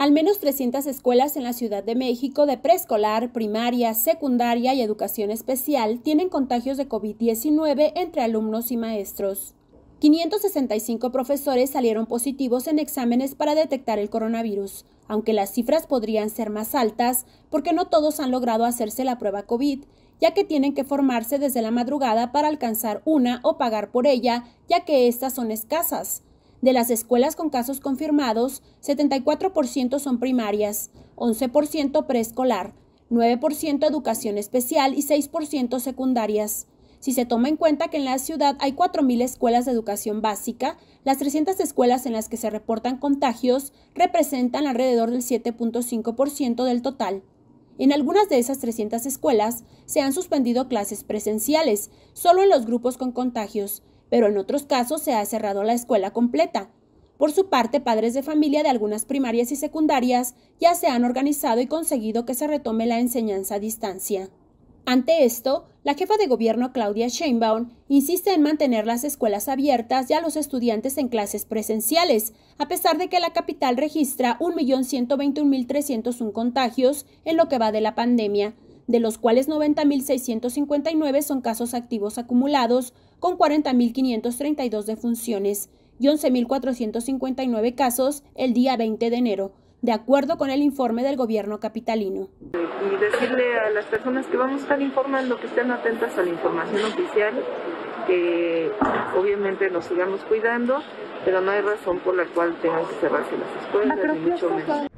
Al menos 300 escuelas en la Ciudad de México de preescolar, primaria, secundaria y educación especial tienen contagios de COVID-19 entre alumnos y maestros. 565 profesores salieron positivos en exámenes para detectar el coronavirus, aunque las cifras podrían ser más altas porque no todos han logrado hacerse la prueba COVID, ya que tienen que formarse desde la madrugada para alcanzar una o pagar por ella, ya que estas son escasas. De las escuelas con casos confirmados, 74% son primarias, 11% preescolar, 9% educación especial y 6% secundarias. Si se toma en cuenta que en la ciudad hay 4.000 escuelas de educación básica, las 300 escuelas en las que se reportan contagios representan alrededor del 7.5% del total. En algunas de esas 300 escuelas se han suspendido clases presenciales, solo en los grupos con contagios, pero en otros casos se ha cerrado la escuela completa. Por su parte, padres de familia de algunas primarias y secundarias ya se han organizado y conseguido que se retome la enseñanza a distancia. Ante esto, la jefa de gobierno Claudia Sheinbaum insiste en mantener las escuelas abiertas y a los estudiantes en clases presenciales, a pesar de que la capital registra 1.121.301 contagios en lo que va de la pandemia, de los cuales 90.659 son casos activos acumulados, con 40.532 defunciones y 11.459 casos el día 20 de enero, de acuerdo con el informe del gobierno capitalino. Y decirle a las personas que vamos a estar informando, que estén atentas a la información oficial, que obviamente nos sigamos cuidando, pero no hay razón por la cual tengan que cerrarse las escuelas, ni mucho menos.